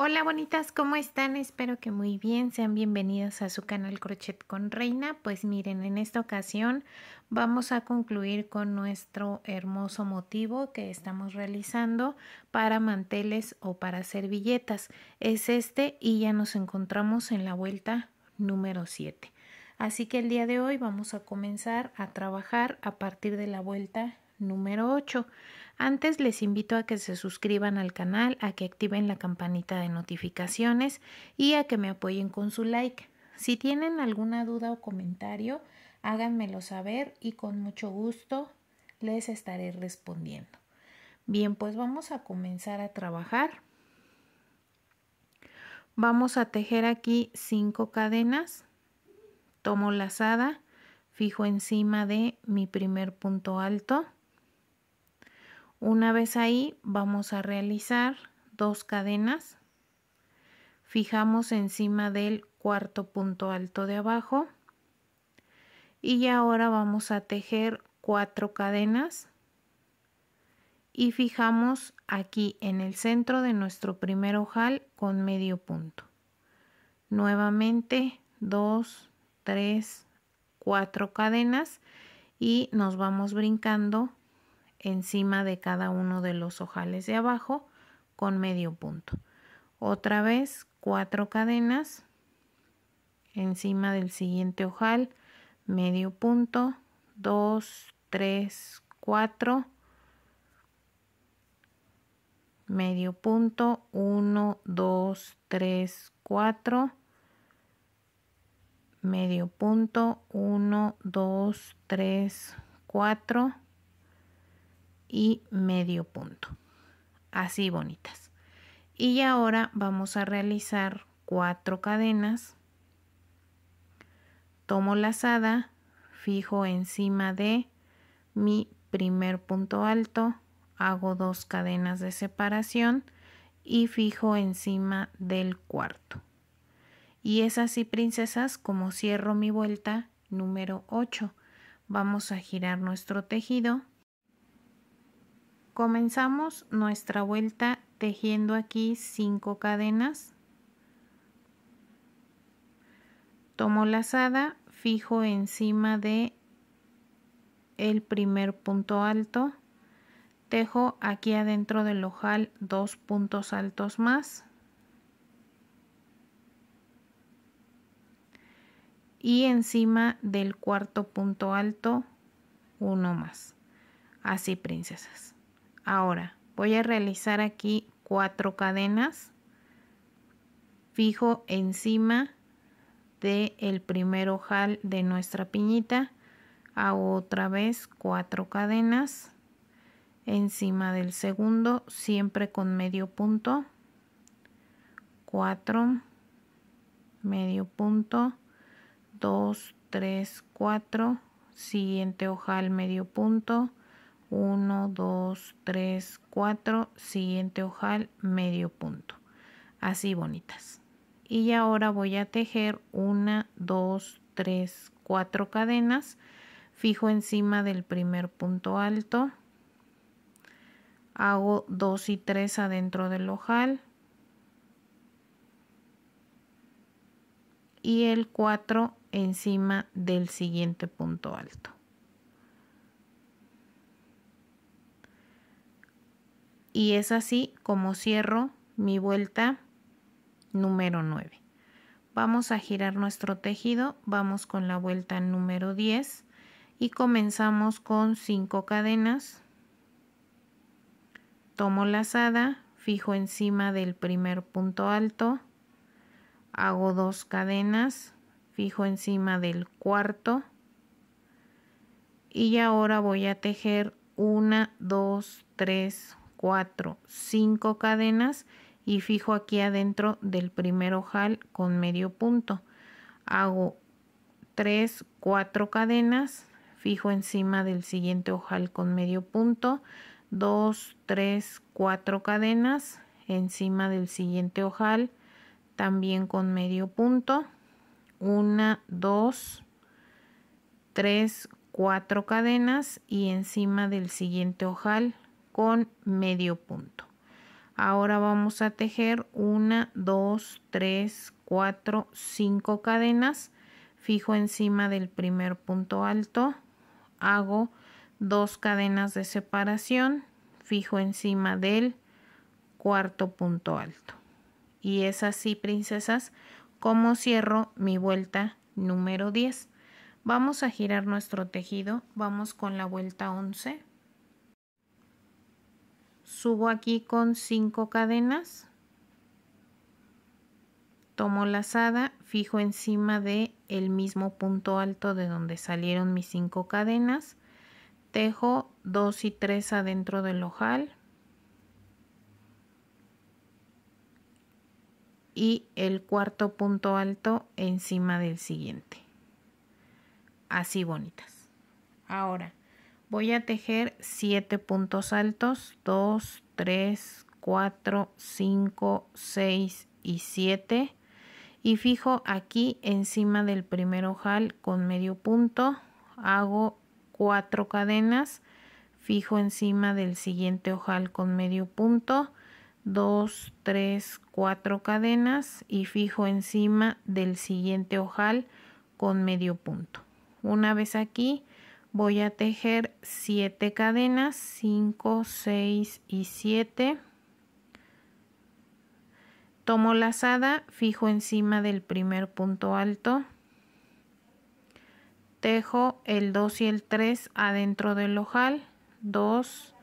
Hola bonitas, ¿cómo están? Espero que muy bien. Sean bienvenidas a su canal Crochet con Reina. Pues miren, en esta ocasión vamos a concluir con nuestro hermoso motivo que estamos realizando para manteles o para servilletas. Es este y ya nos encontramos en la vuelta número 7. Así que el día de hoy vamos a comenzar a trabajar a partir de la vuelta número 8. Antes les invito a que se suscriban al canal, a que activen la campanita de notificaciones y a que me apoyen con su like. Si tienen alguna duda o comentario, háganmelo saber y con mucho gusto les estaré respondiendo. Bien, pues vamos a comenzar a trabajar. Vamos a tejer aquí 5 cadenas. Tomo lazada, fijo encima de mi primer punto alto una vez ahí vamos a realizar dos cadenas. Fijamos encima del cuarto punto alto de abajo. Y ahora vamos a tejer cuatro cadenas. Y fijamos aquí en el centro de nuestro primer ojal con medio punto. Nuevamente dos tres cuatro cadenas y nos vamos brincando encima de cada uno de los ojales de abajo con medio punto. Otra vez cuatro cadenas encima del siguiente ojal, medio punto, 2, 3, 4, medio punto, 1, 2, 3, 4, medio punto, 1, 2, 3, 4, y medio punto. Así bonitas. Y ahora vamos a realizar cuatro cadenas. Tomo lazada, fijo encima de mi primer punto alto, hago dos cadenas de separación y fijo encima del cuarto. Y es así, princesas, como cierro mi vuelta número 8. Vamos a girar nuestro tejido Comenzamos nuestra vuelta tejiendo aquí 5 cadenas. Tomo lazada, fijo encima de el primer punto alto, tejo aquí adentro del ojal dos puntos altos más. y encima del cuarto punto alto uno más. Así, princesas. Ahora voy a realizar aquí cuatro cadenas. Fijo encima del el primer ojal de nuestra piñita. Hago otra vez cuatro cadenas encima del segundo, siempre con medio punto. 4, medio punto, 2, 3, 4, siguiente ojal medio punto, 1, 2, 3, 4, siguiente ojal, medio punto. Así bonitas. Y ahora voy a tejer 1, 2, 3, 4 cadenas. Fijo encima del primer punto alto. Hago 2 y 3 adentro del ojal. Y el 4 encima del siguiente punto alto. Y es así como cierro mi vuelta número 9. Vamos a girar nuestro tejido, vamos con la vuelta número 10 y comenzamos con 5 cadenas. Tomo lazada, fijo encima del primer punto alto, hago dos cadenas, fijo encima del cuarto y ahora voy a tejer una, 2, tres, 4, 5 cadenas y fijo aquí adentro del primer ojal con medio punto. Hago 3, 4 cadenas, fijo encima del siguiente ojal con medio punto, 2, 3, 4 cadenas, encima del siguiente ojal también con medio punto, 1, 2, 3, 4 cadenas y encima del siguiente ojal con medio punto. Ahora vamos a tejer una, dos, tres, cuatro, cinco cadenas. Fijo encima del primer punto alto. Hago dos cadenas de separación. Fijo encima del cuarto punto alto. Y es así, princesas, como cierro mi vuelta número 10. Vamos a girar nuestro tejido. Vamos con la vuelta 11 subo aquí con cinco cadenas, tomo lazada, fijo encima de el mismo punto alto de donde salieron mis cinco cadenas, tejo 2 y 3 adentro del ojal y el cuarto punto alto encima del siguiente. Así bonitas. Ahora voy a tejer 7 puntos altos 2 3 4 5 6 y 7 y fijo aquí encima del primer ojal con medio punto hago 4 cadenas fijo encima del siguiente ojal con medio punto 2 3 4 cadenas y fijo encima del siguiente ojal con medio punto una vez aquí voy a tejer 7 cadenas 5 6 y 7 tomo la lazada fijo encima del primer punto alto tejo el 2 y el 3 adentro del ojal 2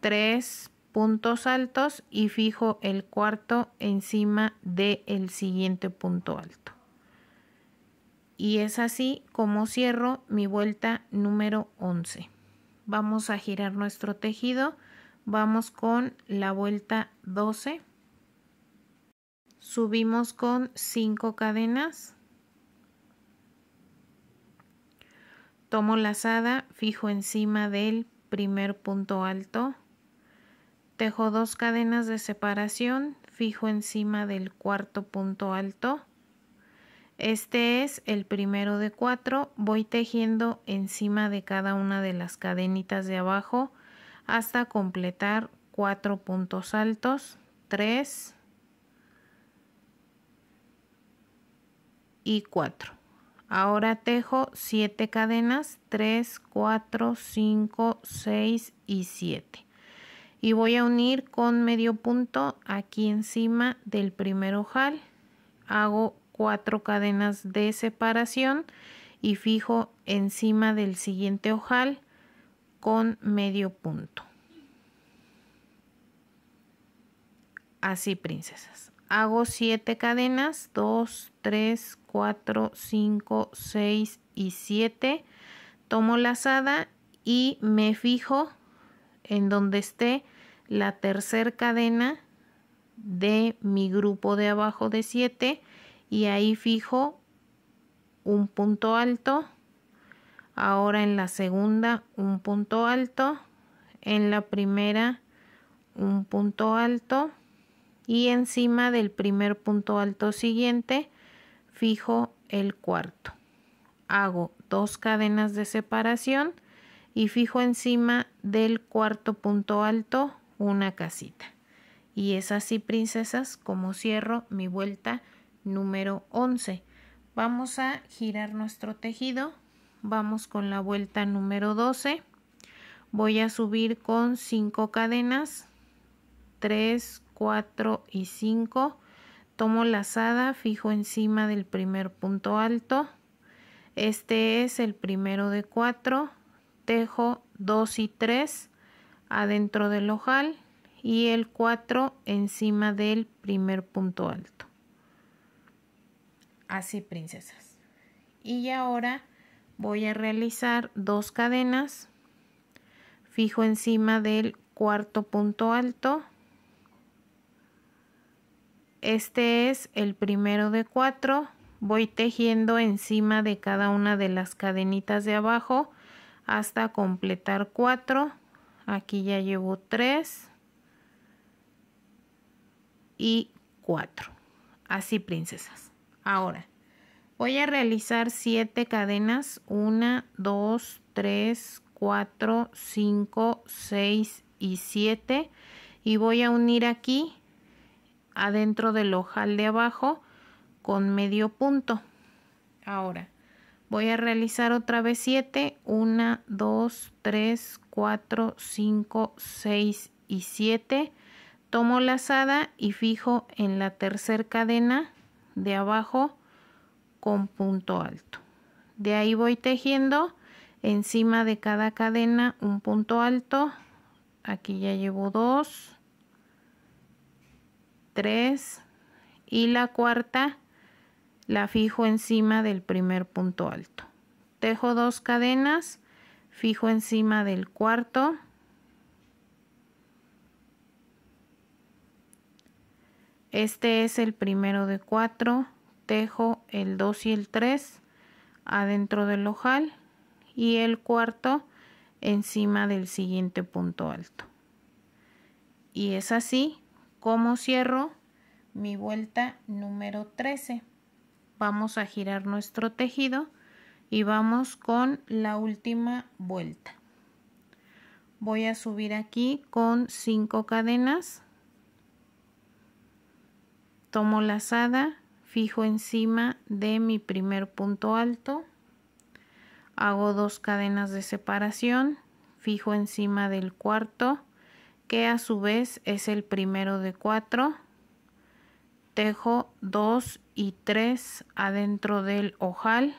3 puntos altos y fijo el cuarto encima del siguiente punto alto y es así como cierro mi vuelta número 11. Vamos a girar nuestro tejido. Vamos con la vuelta 12. Subimos con 5 cadenas. Tomo lazada, fijo encima del primer punto alto. Tejo dos cadenas de separación, fijo encima del cuarto punto alto este es el primero de cuatro. Voy tejiendo encima de cada una de las cadenitas de abajo hasta completar cuatro puntos altos. tres y cuatro Ahora tejo siete cadenas, 3, 4, 5, 6 y 7. Y voy a unir con medio punto aquí encima del primer ojal. Hago cuatro cadenas de separación y fijo encima del siguiente ojal con medio punto. Así, princesas. Hago 7 cadenas, 2, 3, 4, 5, 6 y 7. Tomo la lazada y me fijo en donde esté la tercera cadena de mi grupo de abajo de 7 y ahí fijo un punto alto ahora en la segunda un punto alto en la primera un punto alto y encima del primer punto alto siguiente fijo el cuarto hago dos cadenas de separación y fijo encima del cuarto punto alto una casita y es así princesas como cierro mi vuelta número 11. Vamos a girar nuestro tejido. Vamos con la vuelta número 12. Voy a subir con 5 cadenas. 3, 4 y 5. Tomo lazada, fijo encima del primer punto alto. Este es el primero de 4. Tejo 2 y 3 adentro del ojal y el 4 encima del primer punto alto así princesas y ahora voy a realizar dos cadenas fijo encima del cuarto punto alto este es el primero de cuatro voy tejiendo encima de cada una de las cadenitas de abajo hasta completar cuatro aquí ya llevo tres y cuatro así princesas Ahora, voy a realizar 7 cadenas. 1, 2, 3, 4, 5, 6 y 7. Y voy a unir aquí, adentro del ojal de abajo, con medio punto. Ahora, voy a realizar otra vez 7. 1, 2, 3, 4, 5, 6 y 7. Tomo lazada y fijo en la tercera cadena de abajo con punto alto de ahí voy tejiendo encima de cada cadena un punto alto aquí ya llevo dos tres y la cuarta la fijo encima del primer punto alto tejo dos cadenas fijo encima del cuarto Este es el primero de cuatro, tejo el 2 y el 3 adentro del ojal y el cuarto encima del siguiente punto alto. Y es así como cierro mi vuelta número 13. Vamos a girar nuestro tejido y vamos con la última vuelta. Voy a subir aquí con 5 cadenas tomo lazada, fijo encima de mi primer punto alto, hago dos cadenas de separación, fijo encima del cuarto, que a su vez es el primero de cuatro, tejo dos y tres adentro del ojal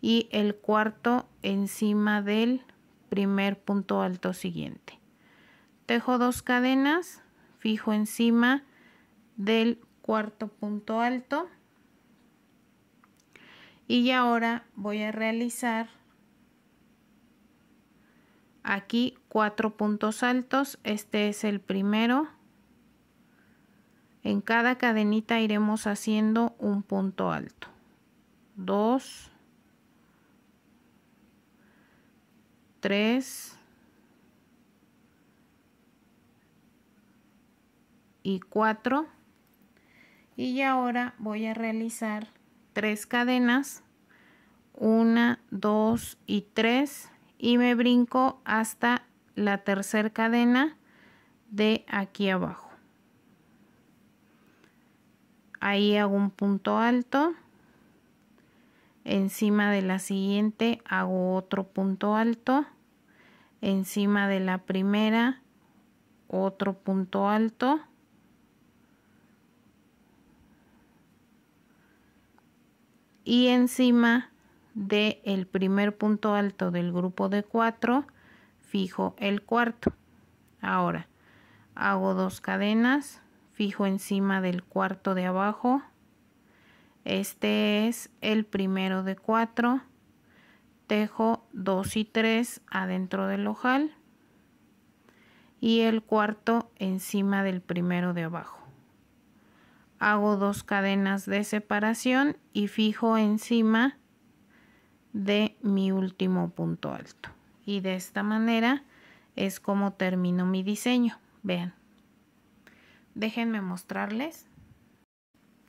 y el cuarto encima del primer punto alto siguiente. Tejo dos cadenas, fijo encima del cuarto punto alto y ahora voy a realizar aquí cuatro puntos altos este es el primero en cada cadenita iremos haciendo un punto alto 2 3 y 4 y ahora voy a realizar tres cadenas una dos y tres y me brinco hasta la tercera cadena de aquí abajo ahí hago un punto alto encima de la siguiente hago otro punto alto encima de la primera otro punto alto y encima del el primer punto alto del grupo de 4 fijo el cuarto. Ahora hago dos cadenas, fijo encima del cuarto de abajo. Este es el primero de 4. Tejo 2 y 3 adentro del ojal y el cuarto encima del primero de abajo hago dos cadenas de separación y fijo encima de mi último punto alto y de esta manera es como termino mi diseño vean déjenme mostrarles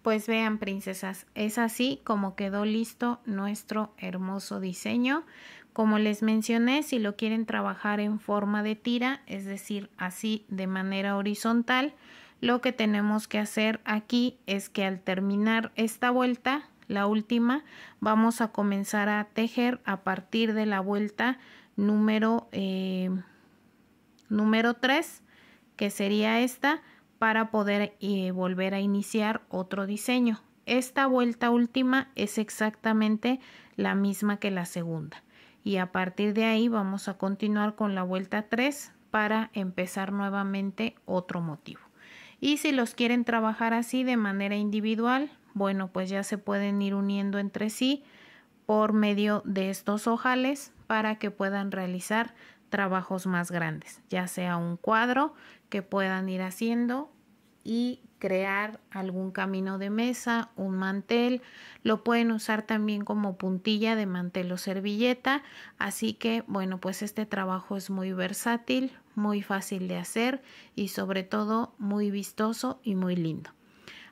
pues vean princesas es así como quedó listo nuestro hermoso diseño como les mencioné si lo quieren trabajar en forma de tira es decir así de manera horizontal lo que tenemos que hacer aquí es que al terminar esta vuelta, la última, vamos a comenzar a tejer a partir de la vuelta número, eh, número 3, que sería esta, para poder eh, volver a iniciar otro diseño. Esta vuelta última es exactamente la misma que la segunda y a partir de ahí vamos a continuar con la vuelta 3 para empezar nuevamente otro motivo. Y si los quieren trabajar así de manera individual, bueno, pues ya se pueden ir uniendo entre sí por medio de estos ojales para que puedan realizar trabajos más grandes, ya sea un cuadro que puedan ir haciendo y crear algún camino de mesa, un mantel, lo pueden usar también como puntilla de mantel o servilleta, así que bueno, pues este trabajo es muy versátil, muy fácil de hacer y sobre todo muy vistoso y muy lindo.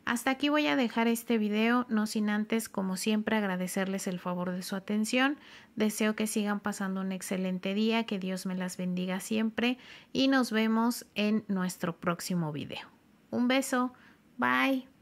Hasta aquí voy a dejar este video, no sin antes como siempre agradecerles el favor de su atención. Deseo que sigan pasando un excelente día, que Dios me las bendiga siempre y nos vemos en nuestro próximo video. Un beso, bye.